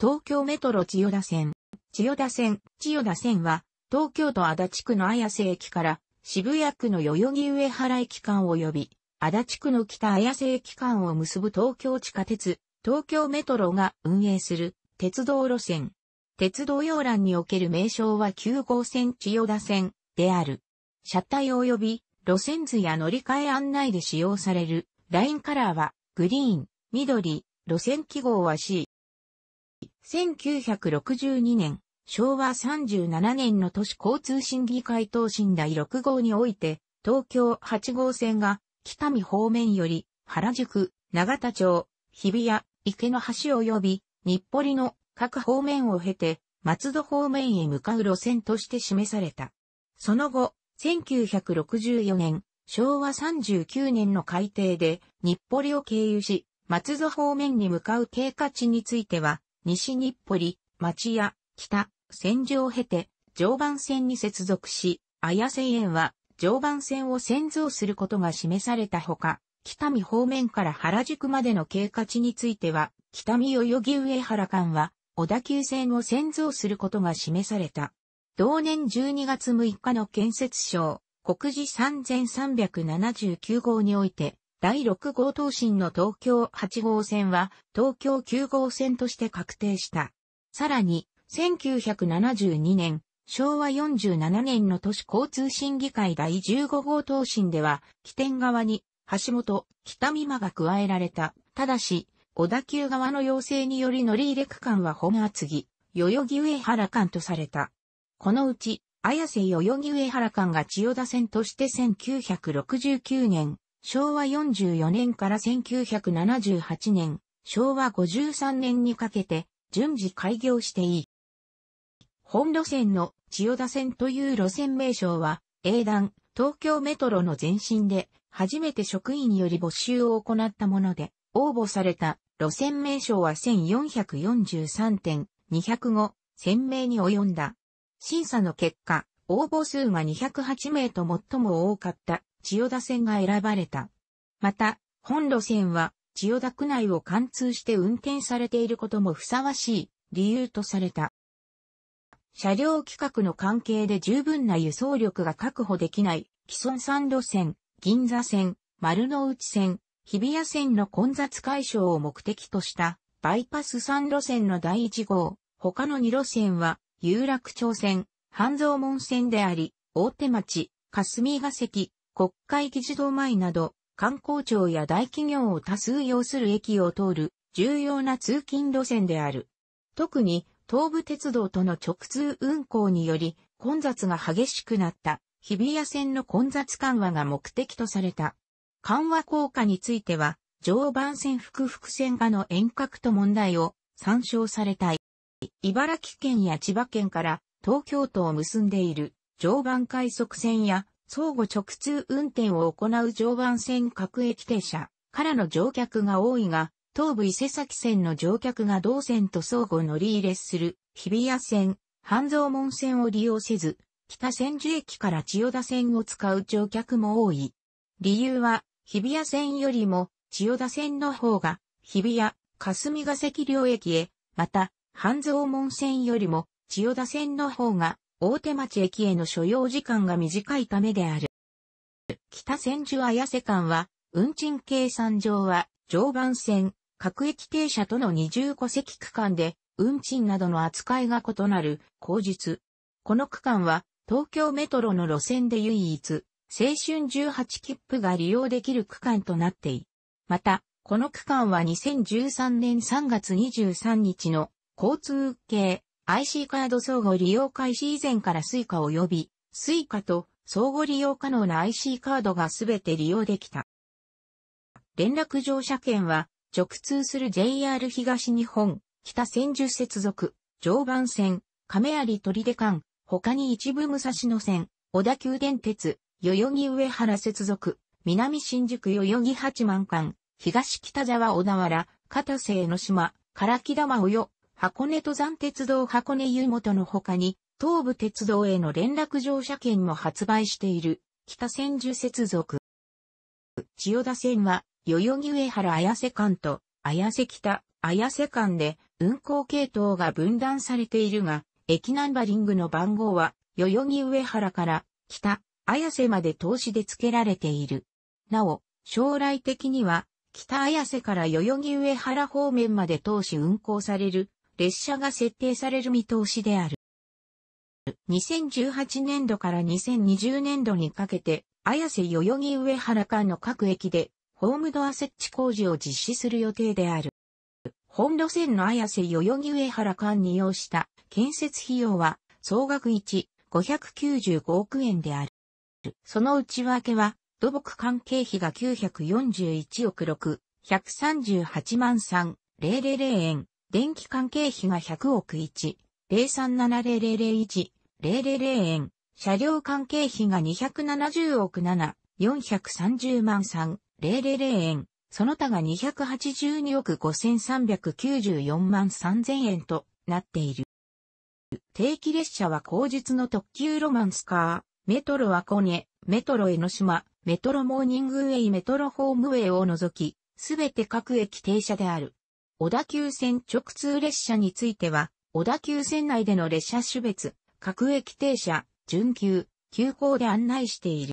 東京メトロ千代田線。千代田線、千代田線は、東京都足立区の綾瀬駅から渋谷区の代々木上原駅間及び、足立区の北綾瀬駅間を結ぶ東京地下鉄、東京メトロが運営する鉄道路線。鉄道要欄における名称は9号線千代田線である。車体及び路線図や乗り換え案内で使用されるラインカラーはグリーン、緑、路線記号は C。1962年、昭和37年の都市交通審議会答申第6号において、東京8号線が北見方面より原宿、長田町、日比谷、池の橋及び日暮里の各方面を経て松戸方面へ向かう路線として示された。その後、1964年、昭和39年の改定で日暮里を経由し、松戸方面に向かう経過地については、西日暮里、町屋、北、戦場を経て、常磐線に接続し、綾瀬園は、常磐線を先導することが示されたほか、北見方面から原宿までの経過地については、北見代々木上原間は、小田急線を先導することが示された。同年12月6日の建設省、国事3379号において、第6号東進の東京8号線は東京9号線として確定した。さらに、1972年、昭和47年の都市交通審議会第15号東進では、起点側に橋本、北見間が加えられた。ただし、小田急側の要請により乗り入れ区間は本厚木、代々木上原間とされた。このうち、綾瀬代々木上原間が千代田線として1969年、昭和44年から1978年、昭和53年にかけて順次開業していい。本路線の千代田線という路線名称は、英断、東京メトロの前身で、初めて職員により募集を行ったもので、応募された路線名称は1443 205、1000名に及んだ。審査の結果、応募数が208名と最も多かった千代田線が選ばれた。また、本路線は、千代田区内を貫通して運転されていることもふさわしい理由とされた。車両規格の関係で十分な輸送力が確保できない既存三路線、銀座線、丸の内線、日比谷線の混雑解消を目的としたバイパス3路線の第1号、他の2路線は有楽町線、半蔵門線であり、大手町、霞ヶ関、国会議事堂前など、観光庁や大企業を多数要する駅を通る重要な通勤路線である。特に東武鉄道との直通運行により混雑が激しくなった日比谷線の混雑緩和が目的とされた。緩和効果については常磐線複々線化の遠隔と問題を参照されたい。茨城県や千葉県から東京都を結んでいる常磐快速線や相互直通運転を行う常磐線各駅停車からの乗客が多いが、東武伊勢崎線の乗客が同線と相互乗り入れする日比谷線、半蔵門線を利用せず、北千住駅から千代田線を使う乗客も多い。理由は、日比谷線よりも千代田線の方が、日比谷、霞ヶ関両駅へ、また、半蔵門線よりも千代田線の方が、大手町駅への所要時間が短いためである。北千住綾瀬間は、運賃計算上は、常磐線、各駅停車との20戸籍区間で、運賃などの扱いが異なる、後日。この区間は、東京メトロの路線で唯一、青春18切符が利用できる区間となってい。また、この区間は2013年3月23日の交通系 IC カード相互利用開始以前から Suica 及び Suica と相互利用可能な IC カードがすべて利用できた。連絡乗車券は直通する JR 東日本、北千住接続、常磐線、亀有取手間、他に一部武蔵野線、小田急電鉄、代々木上原接続、南新宿代々木八幡間、東北沢小田原、片瀬江ノ島、唐木玉及箱根登山鉄道箱根湯本の他に、東武鉄道への連絡乗車券も発売している、北千住接続。千代田線は、代々木上原綾瀬間と、綾瀬北、綾瀬間で、運行系統が分断されているが、駅ナンバリングの番号は、代々木上原から、北、綾瀬まで投資で付けられている。なお、将来的には、北綾瀬から代々木上原方面まで投資運行される列車が設定される見通しである。2018年度から2020年度にかけて、綾瀬代々木上原間の各駅で、ホームドア設置工事を実施する予定である。本路線の綾瀬代々木上原間に要した建設費用は、総額1、595億円である。その内訳は、土木関係費が941億6、138万3000円、電気関係費が100億1、037001、000円、車両関係費が270億7、430万3、000円、その他が282億5394万3000円となっている。定期列車は後日の特急ロマンスカー、メトロアコネ、メトロ江ノ島、メトロモーニングウェイメトロホームウェイを除き、すべて各駅停車である。小田急線直通列車については、小田急線内での列車種別、各駅停車、準急、急行で案内している。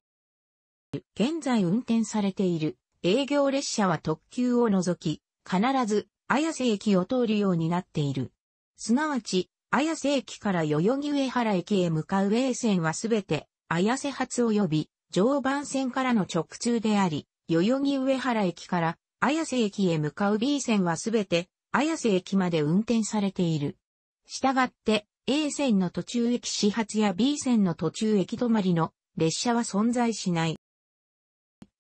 現在運転されている営業列車は特急を除き、必ず綾瀬駅を通るようになっている。すなわち、綾瀬駅から代々木上原駅へ向かう A 線はすべて、綾瀬発及び、常磐線からの直通であり、代々木上原駅から綾瀬駅へ向かう B 線はすべて、綾瀬駅まで運転されている。したがって、A 線の途中駅始発や B 線の途中駅止まりの列車は存在しない。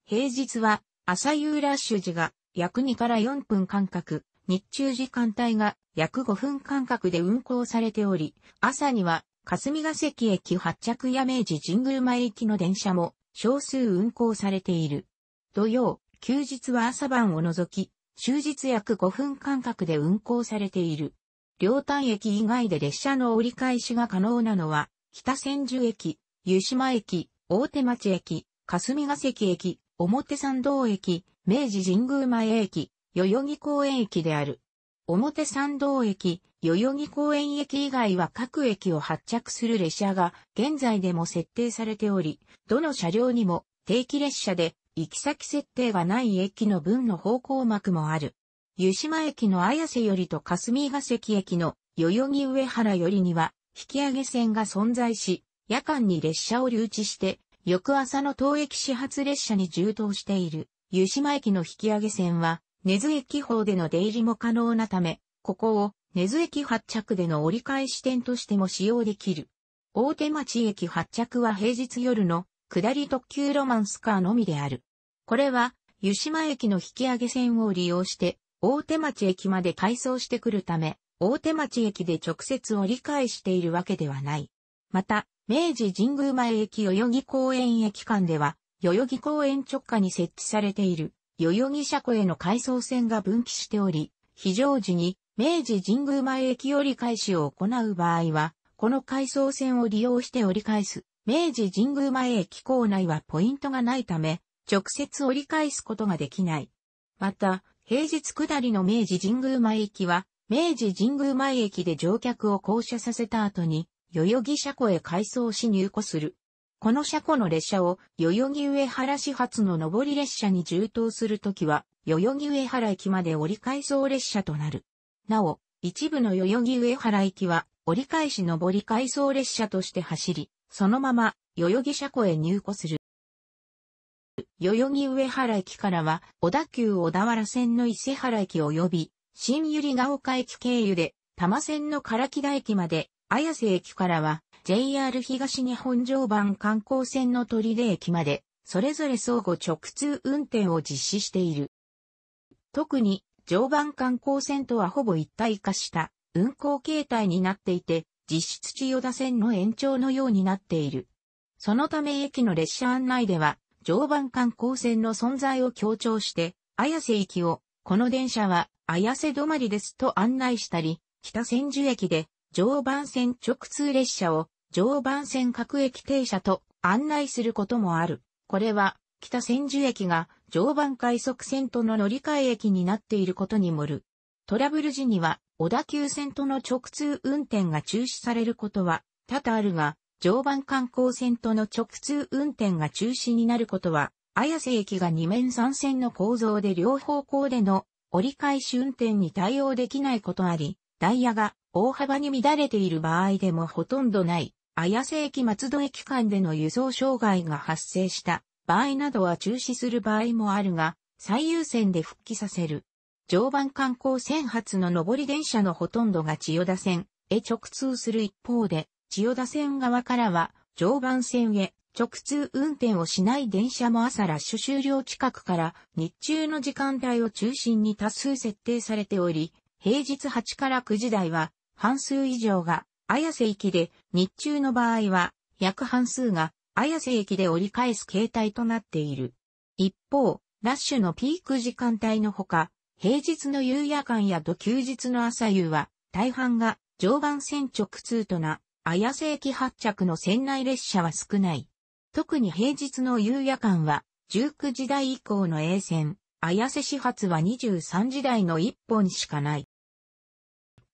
平日は朝夕ラッシュ時が約2から4分間隔、日中時間帯が約5分間隔で運行されており、朝には霞ヶ関駅発着や明治神宮前行きの電車も少数運行されている。土曜、休日は朝晩を除き、終日約5分間隔で運行されている。両端駅以外で列車の折り返しが可能なのは、北千住駅、湯島駅、大手町駅、霞ヶ関駅、表参道駅、明治神宮前駅、代々木公園駅である。表参道駅、代々木公園駅以外は各駅を発着する列車が現在でも設定されており、どの車両にも定期列車で行き先設定がない駅の分の方向幕もある。湯島駅の綾瀬よりと霞ヶ関駅の代々木上原よりには、引き上げ線が存在し、夜間に列車を留置して、翌朝の当駅始発列車に充当している、湯島駅の引き上げ線は、根津駅方での出入りも可能なため、ここを根津駅発着での折り返し点としても使用できる。大手町駅発着は平日夜の下り特急ロマンスカーのみである。これは、湯島駅の引き上げ線を利用して、大手町駅まで改装してくるため、大手町駅で直接折り返しているわけではない。また、明治神宮前駅代々木公園駅間では、代々木公園直下に設置されている、代々木車庫への回送線が分岐しており、非常時に明治神宮前駅折り返しを行う場合は、この回送線を利用して折り返す明治神宮前駅構内はポイントがないため、直接折り返すことができない。また、平日下りの明治神宮前駅は、明治神宮前駅で乗客を降車させた後に、代々木車庫へ改装し入庫する。この車庫の列車を代々木上原始発の上り列車に充当するときは、代々木上原駅まで折り返送列車となる。なお、一部の代々木上原駅は折り返し上り回装列車として走り、そのまま、代々木車庫へ入庫する。代々木上原駅からは、小田急小田原線の伊勢原駅及び、新百合ヶ丘駅経由で、多摩線の唐木田駅まで、綾瀬駅からは、JR 東日本常磐観光線の鳥出駅まで、それぞれ相互直通運転を実施している。特に、常磐観光線とはほぼ一体化した運行形態になっていて、実質千代田線の延長のようになっている。そのため駅の列車案内では、常磐観光線の存在を強調して、綾瀬駅を、この電車は綾瀬止まりですと案内したり、北千住駅で常磐線直通列車を常磐線各駅停車と案内することもある。これは北千住駅が常磐快速線との乗り換え駅になっていることにもる。トラブル時には、小田急線との直通運転が中止されることは多々あるが、常磐観光線との直通運転が中止になることは、綾瀬駅が2面3線の構造で両方向での折り返し運転に対応できないことあり、ダイヤが大幅に乱れている場合でもほとんどない、綾瀬駅松戸駅間での輸送障害が発生した場合などは中止する場合もあるが、最優先で復帰させる。常磐観光線発の上り電車のほとんどが千代田線へ直通する一方で、千代田線側からは常磐線へ直通運転をしない電車も朝ラッシュ終了近くから日中の時間帯を中心に多数設定されており、平日8から9時台は半数以上が綾瀬駅で、日中の場合は約半数が綾瀬駅で折り返す形態となっている。一方、ラッシュのピーク時間帯のほか、平日の夕夜間や土休日の朝夕は、大半が常磐線直通とな、綾瀬駅発着の船内列車は少ない。特に平日の夕夜間は、19時代以降の A 線、綾瀬始発は23時台の1本しかない。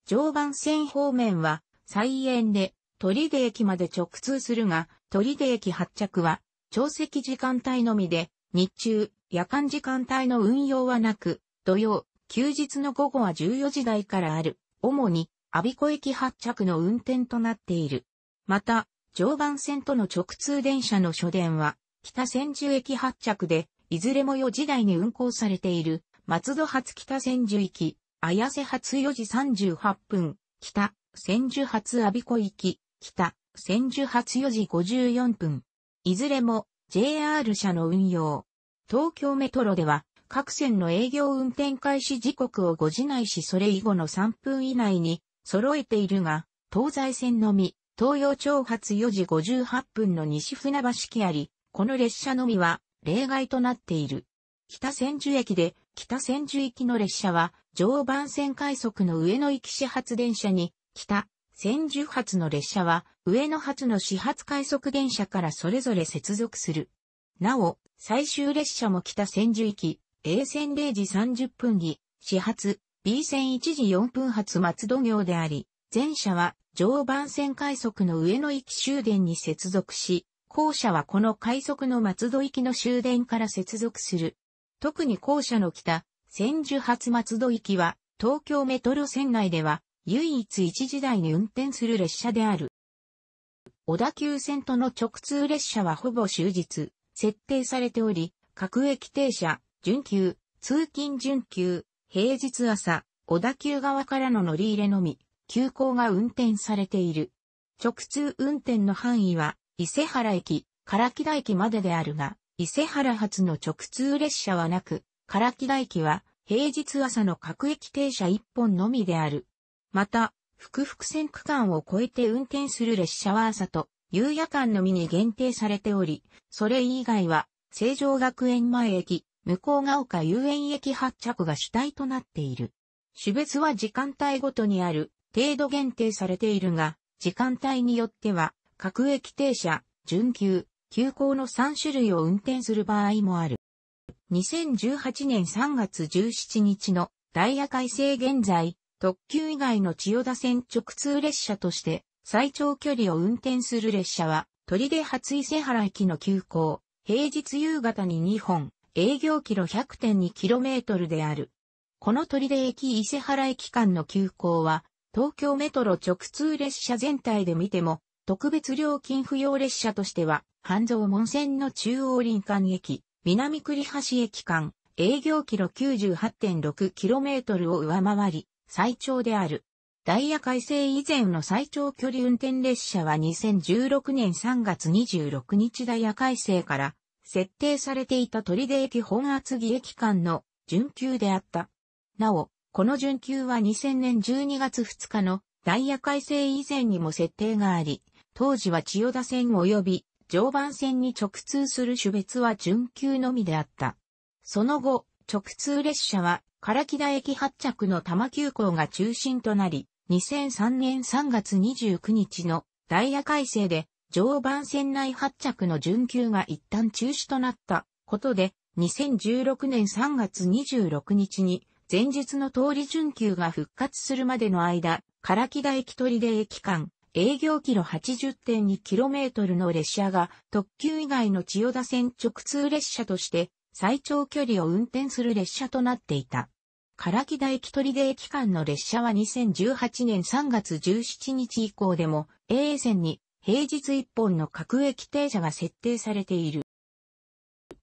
常磐線方面は、再延で、鳥出駅まで直通するが、鳥出駅発着は、朝席時間帯のみで、日中、夜間時間帯の運用はなく、土曜、休日の午後は14時台からある、主に、阿鼻子駅発着の運転となっている。また、常磐線との直通電車の初電は、北千住駅発着で、いずれも4時台に運行されている、松戸発北千住駅、綾瀬発4時38分、北、千住発阿鼻子駅、北、千住発4時54分。いずれも、JR 社の運用。東京メトロでは、各線の営業運転開始時刻を5時内しそれ以後の3分以内に揃えているが、東西線のみ、東洋長発4時58分の西船橋機あり、この列車のみは例外となっている。北千住駅で、北千住行きの列車は、常磐線快速の上野行き始発電車に、北千住発の列車は、上野発の始発快速電車からそれぞれ接続する。なお、最終列車も北千住行き、A 線0時30分に、始発、B 線1時4分発松戸行であり、前者は常磐線快速の上野行き終電に接続し、後者はこの快速の松戸行きの終電から接続する。特に後者の北、千住発松戸行きは、東京メトロ線内では、唯一一時代に運転する列車である。小田急線との直通列車はほぼ終日、設定されており、各駅停車、準急、通勤準急、平日朝、小田急側からの乗り入れのみ、急行が運転されている。直通運転の範囲は、伊勢原駅、唐木田駅までであるが、伊勢原発の直通列車はなく、唐木田駅は、平日朝の各駅停車1本のみである。また、複々線区間を越えて運転する列車は朝と夕夜間のみに限定されており、それ以外は、成城学園前駅、向こうが丘遊園駅発着が主体となっている。種別は時間帯ごとにある、程度限定されているが、時間帯によっては、各駅停車、準急、急行の3種類を運転する場合もある。2018年3月17日のダイヤ改正現在、特急以外の千代田線直通列車として最長距離を運転する列車は、鳥出初伊勢原駅の急行、平日夕方に2本、営業キロ 100.2km である。この出駅伊勢原駅間の急行は、東京メトロ直通列車全体で見ても、特別料金不要列車としては、半蔵門線の中央林間駅、南栗橋駅間、営業キロ 98.6km を上回り、最長である。ダイヤ改正以前の最長距離運転列車は2016年3月26日ダイヤ改正から設定されていた鳥出駅本厚木駅間の準急であった。なお、この準急は2000年12月2日のダイヤ改正以前にも設定があり、当時は千代田線及び常磐線に直通する種別は準急のみであった。その後、直通列車は唐木田駅発着の多摩急行が中心となり、2003年3月29日のダイヤ改正で常磐線内発着の準急が一旦中止となったことで、2016年3月26日に、前日の通り準急が復活するまでの間、唐木田駅取出駅間、営業キロ 80.2km の列車が特急以外の千代田線直通列車として最長距離を運転する列車となっていた。唐木田駅取出駅間の列車は2018年3月17日以降でも A 線に平日1本の各駅停車が設定されている。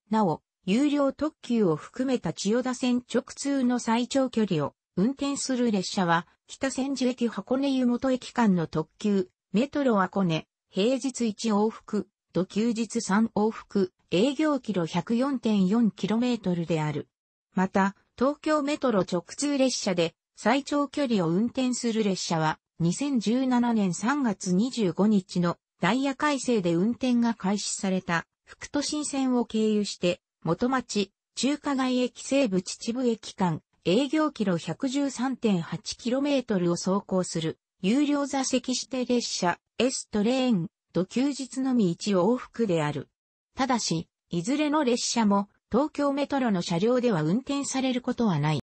なお、有料特急を含めた千代田線直通の最長距離を運転する列車は、北千住駅箱根湯本駅間の特急、メトロ箱根、平日1往復、と休日3往復、営業キロ 104.4km である。また、東京メトロ直通列車で最長距離を運転する列車は、2017年3月25日のダイヤ改正で運転が開始された、副都心線を経由して、元町、中華街駅西部秩父駅間、営業キロ 113.8km を走行する、有料座席指定列車、S トレーン、と休日のみ1往復である。ただし、いずれの列車も、東京メトロの車両では運転されることはない。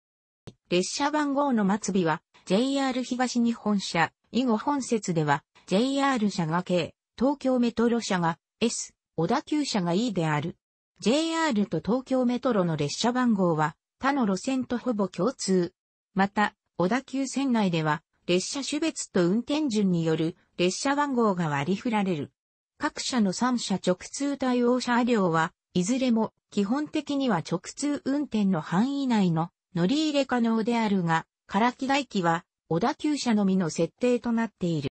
列車番号の末尾は、JR 東日本社、以後本節では、JR 社が K、東京メトロ社が S、小田急社が E である。JR と東京メトロの列車番号は、他の路線とほぼ共通。また、小田急線内では、列車種別と運転順による列車番号が割り振られる。各社の3社直通対応車両は、いずれも基本的には直通運転の範囲内の乗り入れ可能であるが、唐木大輝は、小田急車のみの設定となっている。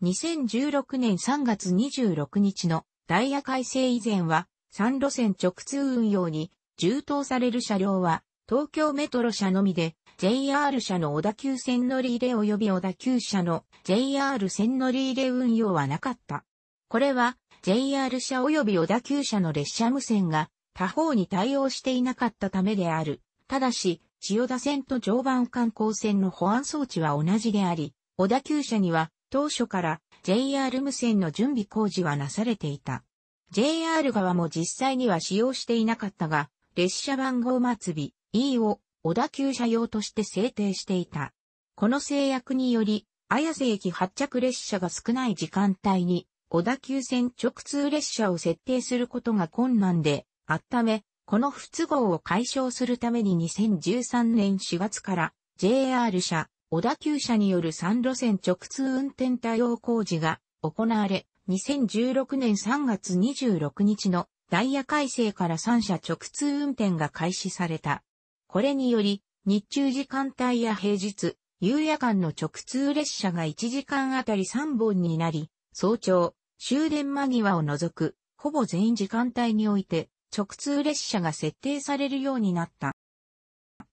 2016年3月26日のダイヤ改正以前は、3路線直通運用に、充当される車両は、東京メトロ車のみで、JR 車の小田急線乗り入れ及び小田急車の JR 線乗り入れ運用はなかった。これは、JR 車及び小田急車の列車無線が、他方に対応していなかったためである。ただし、千代田線と常磐観光線の保安装置は同じであり、小田急車には当初から JR 無線の準備工事はなされていた。JR 側も実際には使用していなかったが、列車番号末尾 E を小田急車用として制定していた。この制約により、綾瀬駅発着列車が少ない時間帯に、小田急線直通列車を設定することが困難であったため、この不都合を解消するために2013年4月から JR 社、小田急社による3路線直通運転対応工事が行われ、2016年3月26日のダイヤ改正から3社直通運転が開始された。これにより、日中時間帯や平日、夕夜間の直通列車が1時間あたり3本になり、早朝、終電間際を除く、ほぼ全時間帯において、直通列車が設定されるようになった。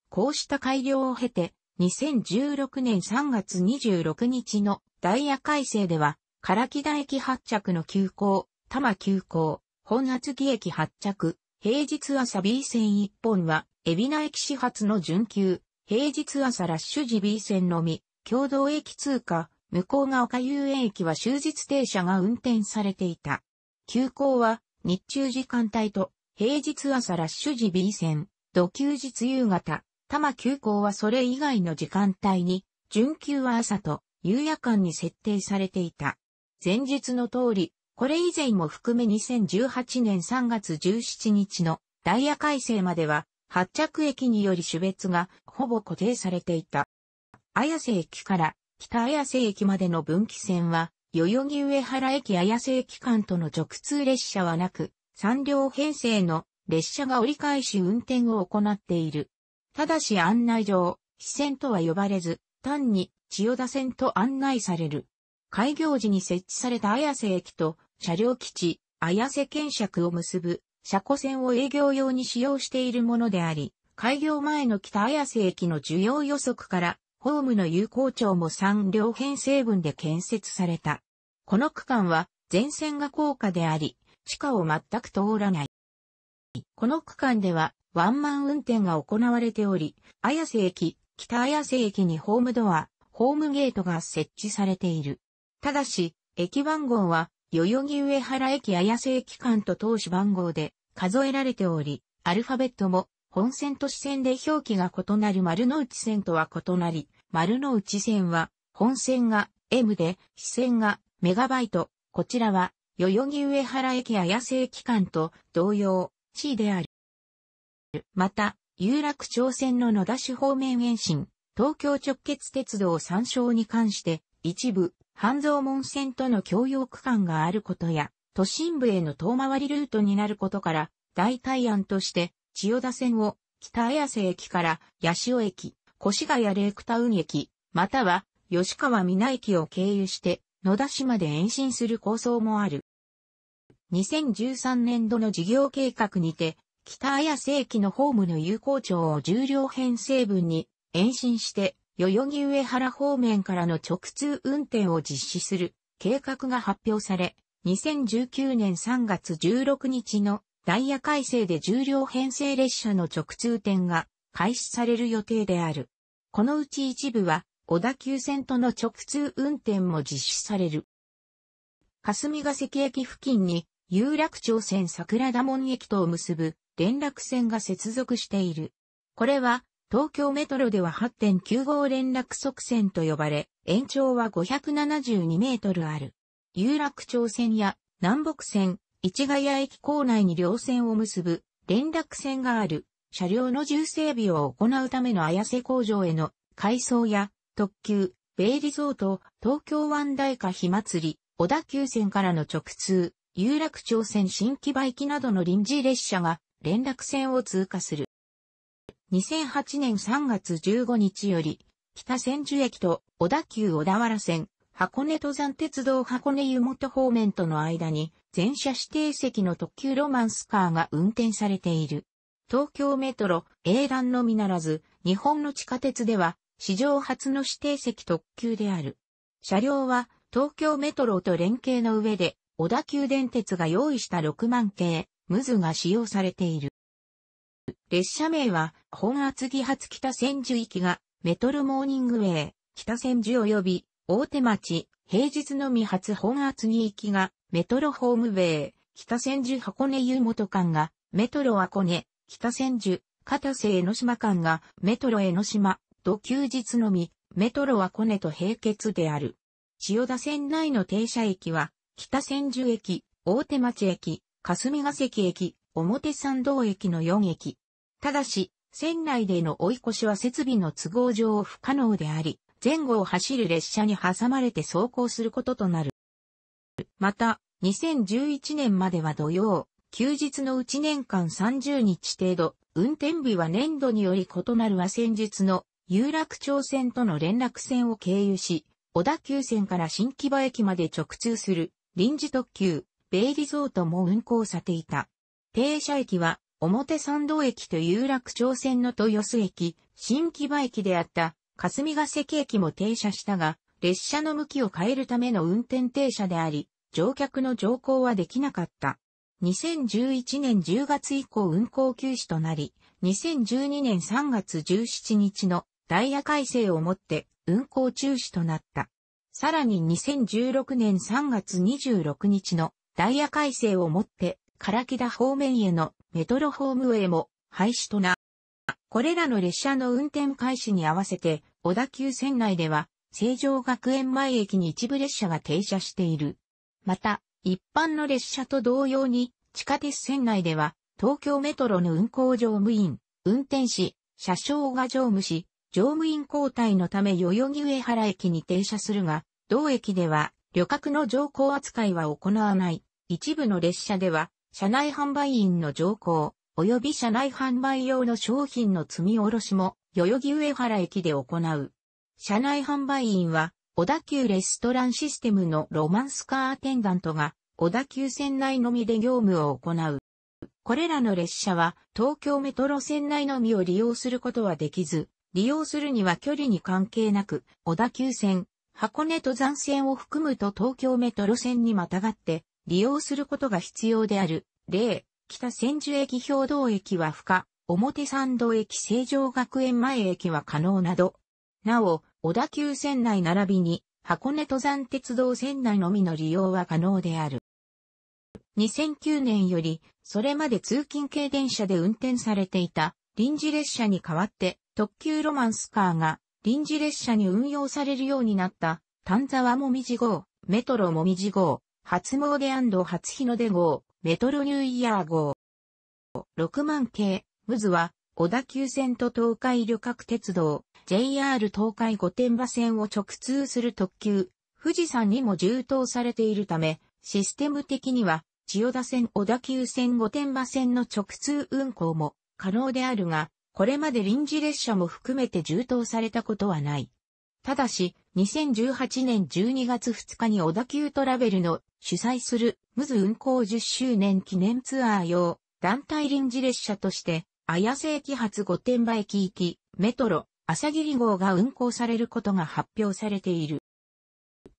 こうした改良を経て、2016年3月26日のダイヤ改正では、唐木田駅発着の急行、多摩急行、本厚木駅発着、平日朝 B 線1本は、海老名駅始発の準急、平日朝ラッシュ時 B 線のみ、共同駅通過、向こうが丘遊園駅は終日停車が運転されていた。急行は、日中時間帯と平日朝ラッシュ時 B 線、土休日夕方、多摩急行はそれ以外の時間帯に、準急は朝と夕夜間に設定されていた。前日の通り、これ以前も含め2018年3月17日のダイヤ改正までは、発着駅により種別がほぼ固定されていた。綾瀬駅から北綾瀬駅までの分岐線は、代々木上原駅綾瀬駅間との直通列車はなく、3両編成の列車が折り返し運転を行っている。ただし案内上、非線とは呼ばれず、単に千代田線と案内される。開業時に設置された綾瀬駅と車両基地、綾瀬検尺を結ぶ車庫線を営業用に使用しているものであり、開業前の北綾瀬駅の需要予測から、ホームの有効庁も3両編成分で建設された。この区間は、全線が高架であり、地下を全く通らない。この区間では、ワンマン運転が行われており、綾瀬駅、北綾瀬駅にホームドア、ホームゲートが設置されている。ただし、駅番号は、代々木上原駅綾瀬駅間と当市番号で数えられており、アルファベットも本線と支線で表記が異なる丸の内線とは異なり、丸の内線は本線が M で、支線がメガバイト、こちらは代々木上原駅綾瀬駅間と同様、地位である。また、有楽町線の野田市方面延伸、東京直結鉄道参照に関して、一部、半蔵門線との共用区間があることや、都心部への遠回りルートになることから、代替案として、千代田線を北綾瀬駅から八潮駅、越谷レイクタウン駅、または吉川奈駅を経由して野田市まで延伸する構想もある。2013年度の事業計画にて、北綾世紀のホームの有効町を重量編成分に延伸して、代々木上原方面からの直通運転を実施する計画が発表され、2019年3月16日のダイヤ改正で重量編成列車の直通点が開始される予定である。このうち一部は小田急線との直通運転も実施される。霞ヶ関駅付近に有楽町線桜田門駅とを結ぶ連絡線が接続している。これは東京メトロでは8.95連絡側線と呼ばれ、延長は572メートルある。有楽町線や南北線、市ヶ谷駅構内に両線を結ぶ連絡線がある車両の重整備を行うための綾瀬工場への改装や特急、ベイリゾート、東京湾大火火祭り、小田急線からの直通、有楽町線新木場行きなどの臨時列車が連絡線を通過する。2008年3月15日より、北千住駅と小田急小田原線、箱根登山鉄道箱根湯本方面との間に、全車指定席の特急ロマンスカーが運転されている。東京メトロ、英断のみならず、日本の地下鉄では、史上初の指定席特急である。車両は東京メトロと連携の上で、小田急電鉄が用意した6万系、ムズが使用されている。列車名は、本厚木発北千住行きが、メトロモーニングウェイ、北千住及び、大手町、平日のみ発本厚木行きが、メトロホームウェイ、北千住箱根湯本間が、メトロ箱根、北千住、片瀬江ノ島間が、メトロ江ノ島、土休日のみ、メトロはコネと並結である。千代田線内の停車駅は、北千住駅、大手町駅、霞ヶ関駅、表参道駅の4駅。ただし、線内での追い越しは設備の都合上不可能であり、前後を走る列車に挟まれて走行することとなる。また、2011年までは土曜、休日のうち年間30日程度、運転日は年度により異なるは先日の有楽町線との連絡線を経由し、小田急線から新木場駅まで直通する臨時特急、ベイリゾートも運行されていた。停車駅は、表参道駅と有楽町線の豊洲駅、新木場駅であった霞ヶ関駅も停車したが、列車の向きを変えるための運転停車であり、乗客の乗降はできなかった。2011年10月以降運行休止となり、2012年3月17日のダイヤ改正をもって運行中止となった。さらに2016年3月26日のダイヤ改正をもって、唐木田方面へのメトロホームへも廃止とな。これらの列車の運転開始に合わせて、小田急線内では、成城学園前駅に一部列車が停車している。また、一般の列車と同様に、地下鉄線内では、東京メトロの運行乗務員、運転士、車掌が乗務し、乗務員交代のため代々木上原駅に停車するが、同駅では旅客の乗降扱いは行わない。一部の列車では、車内販売員の乗降、及び車内販売用の商品の積み下ろしも、代々木上原駅で行う。車内販売員は、小田急レストランシステムのロマンスカーアテンダントが、小田急線内のみで業務を行う。これらの列車は、東京メトロ線内のみを利用することはできず、利用するには距離に関係なく、小田急線、箱根登山線を含むと東京メトロ線にまたがって利用することが必要である。例、北千住駅兵道駅は不可、表参道駅成城学園前駅は可能など。なお、小田急線内並びに箱根登山鉄道線内のみの利用は可能である。2009年より、それまで通勤系電車で運転されていた臨時列車に代わって、特急ロマンスカーが臨時列車に運用されるようになった丹沢もみじ号、メトロもみじ号、初詣初日の出号、メトロニューイヤー号。6万系、ムズは、小田急線と東海旅客鉄道、JR 東海御殿場線を直通する特急、富士山にも充当されているため、システム的には、千代田線小田急線御殿場線の直通運行も可能であるが、これまで臨時列車も含めて充当されたことはない。ただし、2018年12月2日に小田急トラベルの主催するムズ運行10周年記念ツアー用団体臨時列車として、綾瀬駅発御殿場駅行き、メトロ、朝霧号が運行されることが発表されている。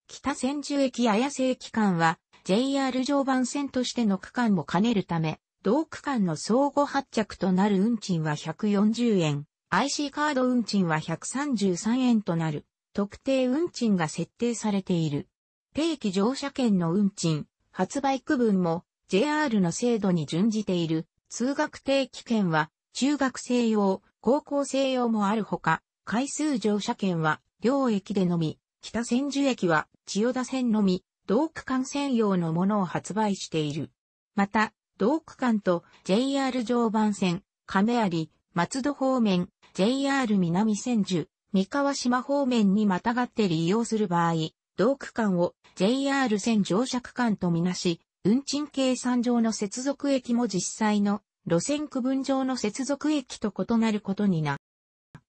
北千住駅綾瀬駅間は JR 常磐線としての区間も兼ねるため、同区間の相互発着となる運賃は140円、IC カード運賃は133円となる、特定運賃が設定されている。定期乗車券の運賃、発売区分も JR の制度に準じている、通学定期券は中学生用、高校生用もあるほか、回数乗車券は両駅でのみ、北千住駅は千代田線のみ、同区間専用のものを発売している。また、同区間と JR 常磐線、亀有、松戸方面、JR 南千住、三河島方面にまたがって利用する場合、同区間を JR 線乗車区間とみなし、運賃計算上の接続駅も実際の路線区分上の接続駅と異なることにな。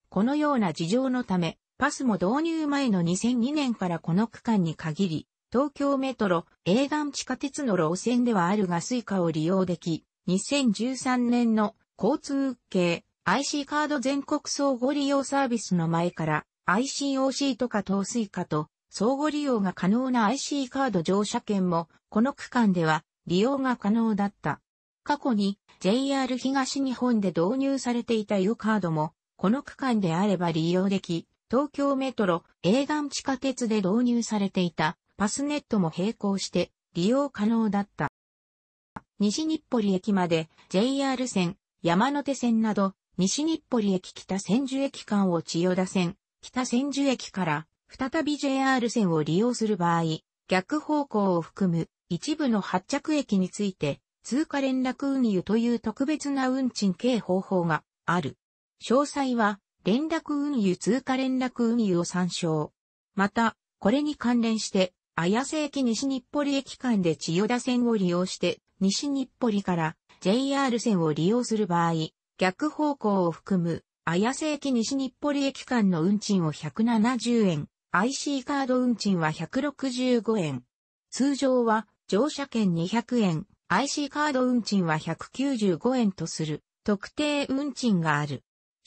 このような事情のため、パスも導入前の2002年からこの区間に限り、東京メトロ、営団地下鉄の路線ではあるが Suica を利用でき、2013年の交通系 IC カード全国相互利用サービスの前から ICOC とか東スイカと相互利用が可能な IC カード乗車券もこの区間では利用が可能だった。過去に JR 東日本で導入されていた U カードもこの区間であれば利用でき、東京メトロ、営団地下鉄で導入されていたパスネットも並行して利用可能だった。西日暮里駅まで JR 線、山手線など、西日暮里駅北千住駅間を千代田線、北千住駅から再び JR 線を利用する場合、逆方向を含む一部の発着駅について通過連絡運輸という特別な運賃計方法がある。詳細は連絡運輸通過連絡運輸を参照。また、これに関連して綾瀬駅西日暮里駅間で千代田線を利用して、西日暮里から JR 線を利用する場合、逆方向を含む、綾瀬駅西日暮里駅間の運賃を170円、IC カード運賃は165円。通常は、乗車券200円、IC カード運賃は195円とする、特定運賃がある。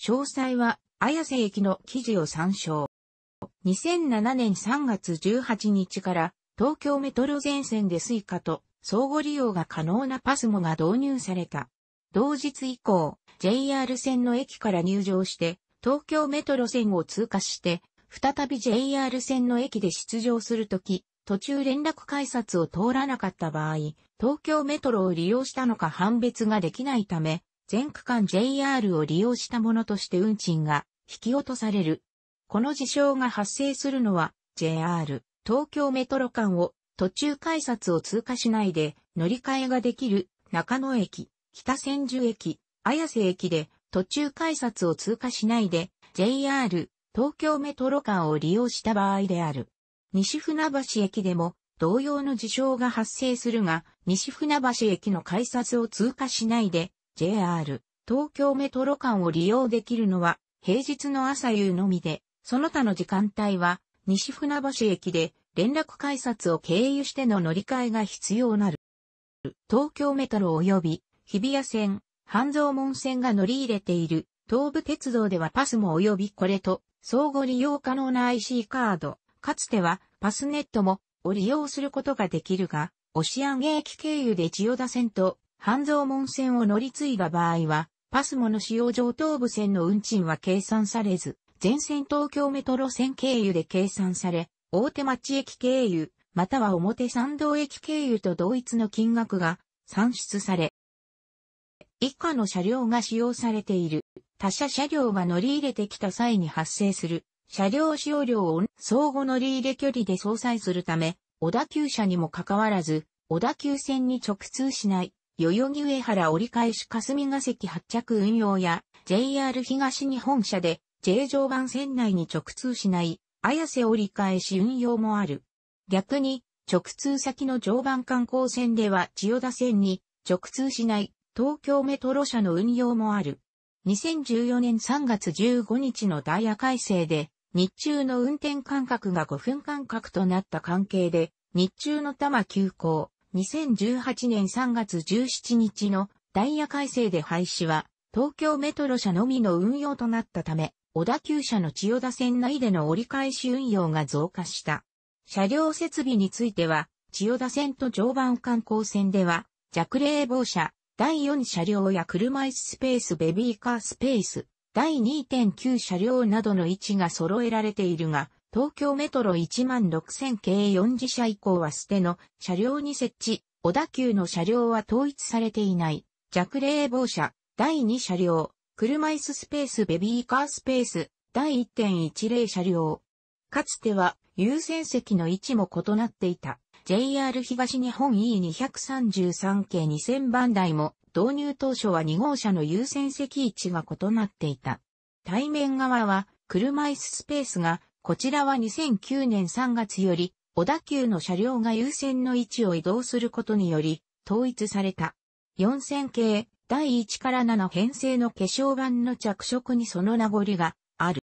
詳細は、綾瀬駅の記事を参照。2007年3月18日から東京メトロ全線でスイカと相互利用が可能なパスモが導入された。同日以降、JR 線の駅から入場して、東京メトロ線を通過して、再び JR 線の駅で出場するとき、途中連絡改札を通らなかった場合、東京メトロを利用したのか判別ができないため、全区間 JR を利用したものとして運賃が引き落とされるこの事象が発生するのは JR 東京メトロ間を途中改札を通過しないで乗り換えができる中野駅、北千住駅、綾瀬駅で途中改札を通過しないで JR 東京メトロ間を利用した場合である。西船橋駅でも同様の事象が発生するが、西船橋駅の改札を通過しないで JR 東京メトロ間を利用できるのは平日の朝夕のみで、その他の時間帯は、西船橋駅で連絡改札を経由しての乗り換えが必要なる。東京メトロ及び日比谷線、半蔵門線が乗り入れている東武鉄道ではパスも及びこれと相互利用可能な IC カード、かつてはパスネットもを利用することができるが、オシアン駅経由で千代田線と半蔵門線を乗り継いだ場合は、パスもの使用上東武線の運賃は計算されず、全線東京メトロ線経由で計算され、大手町駅経由、または表参道駅経由と同一の金額が算出され、以下の車両が使用されている。他社車両が乗り入れてきた際に発生する車両使用量を相互乗り入れ距離で相殺するため、小田急車にもかかわらず、小田急線に直通しない、代々木上原折り返し霞ヶ関発着運用や、JR 東日本車で J 常磐線内に直通しない、綾瀬折り返し運用もある。逆に、直通先の常磐観光線では千代田線に直通しない東京メトロ車の運用もある。2014年3月15日のダイヤ改正で、日中の運転間隔が5分間隔となった関係で、日中の多摩急行、2018年3月17日のダイヤ改正で廃止は、東京メトロ車のみの運用となったため、小田急車の千代田線内での折り返し運用が増加した。車両設備については、千代田線と常磐観光線では、弱冷房車、第4車両や車椅子スペースベビーカースペース、第2.9車両などの位置が揃えられているが、東京メトロ16000系4次車以降は捨ての車両に設置、小田急の車両は統一されていない、弱冷房車、第2車両、車椅子スペースベビーカースペース第1.10車両。かつては優先席の位置も異なっていた JR 東日本 E233 系2000番台も導入当初は2号車の優先席位置が異なっていた。対面側は車椅子スペースがこちらは2009年3月より小田急の車両が優先の位置を移動することにより統一された。4000系第1から7編成の化粧板の着色にその名残がある。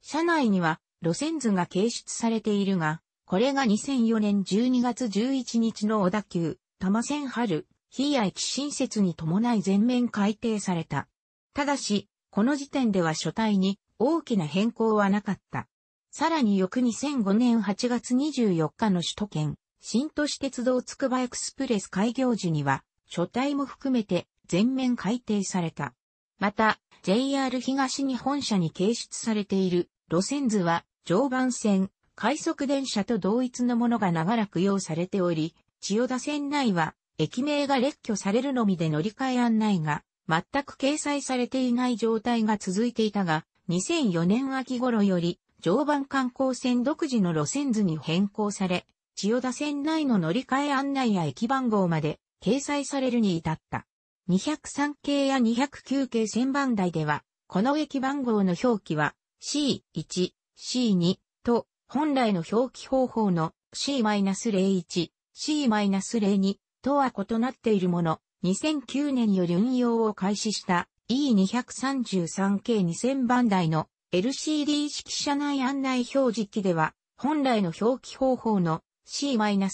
車内には路線図が掲出されているが、これが2004年12月11日の小田急、多摩線春、日や駅新設に伴い全面改定された。ただし、この時点では書体に大きな変更はなかった。さらに翌2005年8月24日の首都圏、新都市鉄道つくばエクスプレス開業時には、書体も含めて全面改定された。また、JR 東日本社に掲出されている路線図は常磐線、快速電車と同一のものが長らく用されており、千代田線内は駅名が列挙されるのみで乗り換え案内が全く掲載されていない状態が続いていたが、2004年秋頃より常磐観光線独自の路線図に変更され、千代田線内の乗り換え案内や駅番号まで掲載されるに至った。203系や209系1000番台では、この駅番号の表記は C1、C2 と本来の表記方法の C-01、C-02 とは異なっているもの、2009年より運用を開始した E233 系2000番台の LCD 式車内案内表示機では、本来の表記方法の C-01、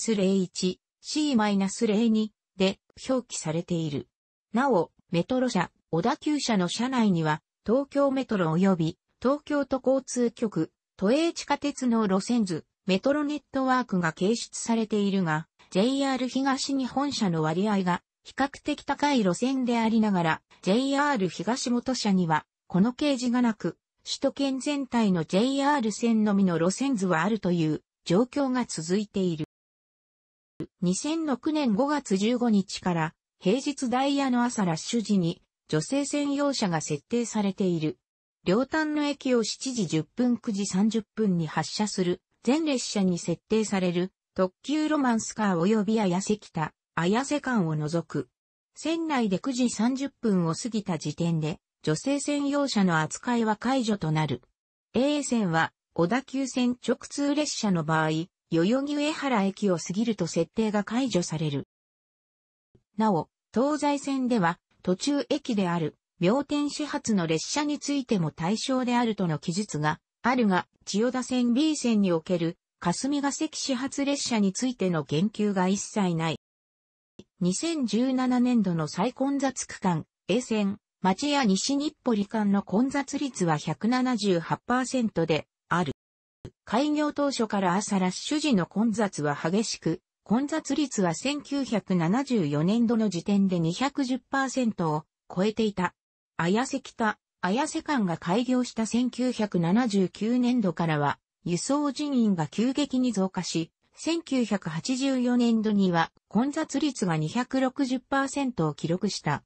C-02 表記されている。なお、メトロ社、小田急社の社内には、東京メトロ及び、東京都交通局、都営地下鉄の路線図、メトロネットワークが掲出されているが、JR 東日本社の割合が比較的高い路線でありながら、JR 東本社には、この掲示がなく、首都圏全体の JR 線のみの路線図はあるという状況が続いている。2006年5月15日から平日ダイヤの朝ラッシュ時に女性専用車が設定されている。両端の駅を7時10分9時30分に発車する全列車に設定される特急ロマンスカー及び綾瀬北、綾瀬間を除く。船内で9時30分を過ぎた時点で女性専用車の扱いは解除となる。A 線は小田急線直通列車の場合、代々木上原駅を過ぎると設定が解除される。なお、東西線では途中駅である、明天始発の列車についても対象であるとの記述があるが、千代田線 B 線における霞ヶ関始発列車についての言及が一切ない。2017年度の再混雑区間、A 線、町屋西日暮里間の混雑率は178%で、開業当初から朝ラッシュ時の混雑は激しく、混雑率は1974年度の時点で210%を超えていた。綾瀬北、綾瀬間が開業した1979年度からは、輸送人員が急激に増加し、1984年度には混雑率が260%を記録した。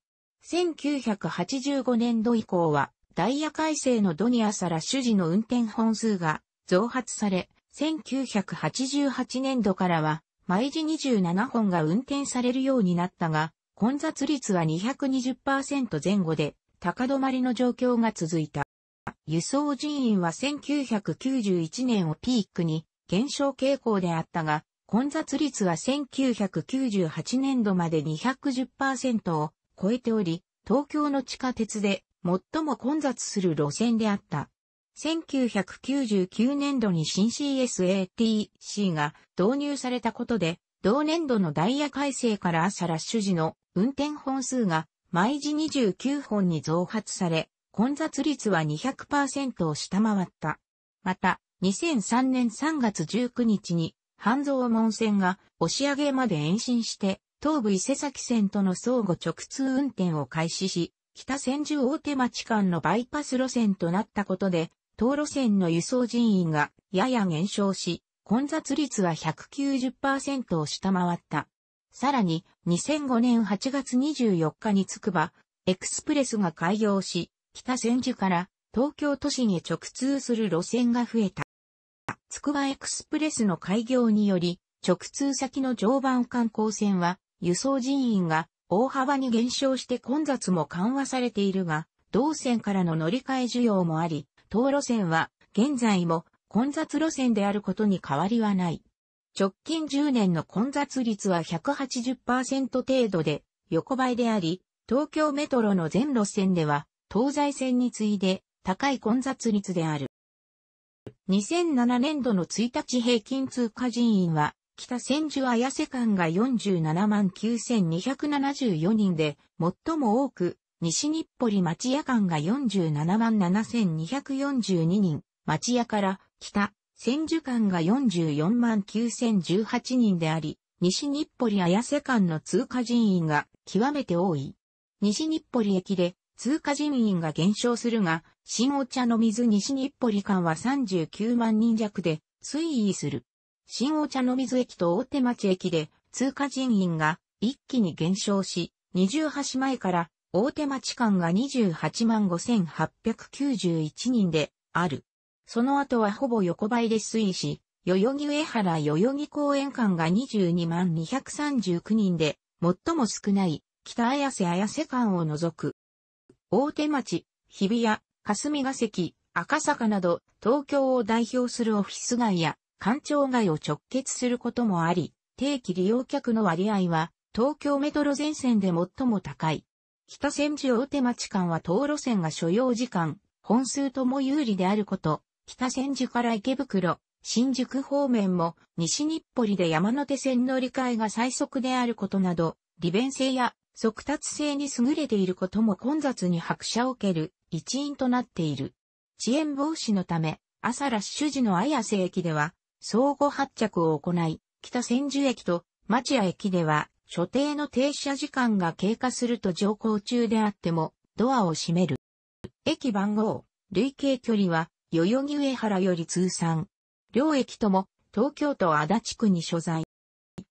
1985年度以降は、ダイヤ改正のドニアサラ主事の運転本数が増発され、1988年度からは、毎時27本が運転されるようになったが、混雑率は220%前後で、高止まりの状況が続いた。輸送人員は1991年をピークに減少傾向であったが、混雑率は1998年度まで210%を超えており、東京の地下鉄で最も混雑する路線であった。1999年度に新 CSATC が導入されたことで、同年度のダイヤ改正から朝ラッシュ時の運転本数が毎時29本に増発され、混雑率は200%を下回った。また、2003年3月19日に、半蔵門線が押上まで延伸して、東武伊勢崎線との相互直通運転を開始し、北千住大手町間のバイパス路線となったことで、当路線の輸送人員がやや減少し、混雑率は190%を下回った。さらに、2005年8月24日につくば、エクスプレスが開業し、北千住から東京都心へ直通する路線が増えた。つくばエクスプレスの開業により、直通先の常磐観光船は、輸送人員が大幅に減少して混雑も緩和されているが、同線からの乗り換え需要もあり、当路線は現在も混雑路線であることに変わりはない。直近10年の混雑率は180%程度で横ばいであり、東京メトロの全路線では東西線に次いで高い混雑率である。2007年度の1日平均通過人員は北千住綾瀬間が47万9274人で最も多く西日暮里町屋間が47万7242人、町屋から北、千住間が44万9018人であり、西日暮里綾瀬間の通過人員が極めて多い。西日暮里駅で通過人員が減少するが、新お茶の水西日暮里間は39万人弱で推移する。新お茶の水駅と大手町駅で通過人員が一気に減少し、二重橋前から大手町間が285,891人である。その後はほぼ横ばいで推移し、代々木上原代々木公園間が222,239人で、最も少ない北綾瀬綾瀬間を除く。大手町、日比谷、霞が関、赤坂など、東京を代表するオフィス街や、官庁街を直結することもあり、定期利用客の割合は、東京メトロ全線で最も高い。北千住大手町間は道路線が所要時間、本数とも有利であること、北千住から池袋、新宿方面も西日暮里で山手線乗り換えが最速であることなど、利便性や速達性に優れていることも混雑に拍車を受ける一因となっている。遅延防止のため、朝ラッシュ時の綾瀬駅では、相互発着を行い、北千住駅と町屋駅では所定の停車時間が経過すると乗降中であっても、ドアを閉める。駅番号、累計距離は、代々木上原より通算。両駅とも、東京都足立区に所在。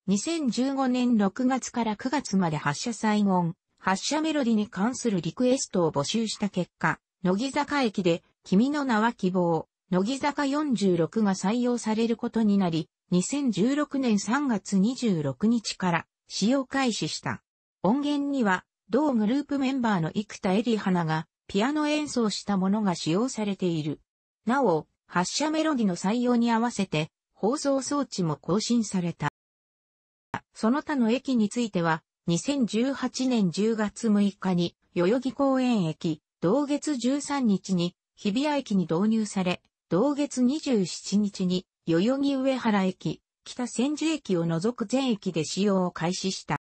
2015年6月から9月まで発車再音、発車メロディに関するリクエストを募集した結果、乃木坂駅で、君の名は希望、乃木坂46が採用されることになり、2016年3月26日から、使用開始した。音源には、同グループメンバーの生田絵里花がピアノ演奏したものが使用されている。なお、発射メロディの採用に合わせて放送装置も更新された。その他の駅については、2018年10月6日に代々木公園駅、同月13日に日比谷駅に導入され、同月27日に代々木上原駅、北千住駅を除く全駅で使用を開始した。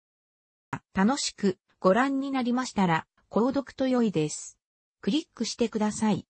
楽しくご覧になりましたら、購読と良いです。クリックしてください。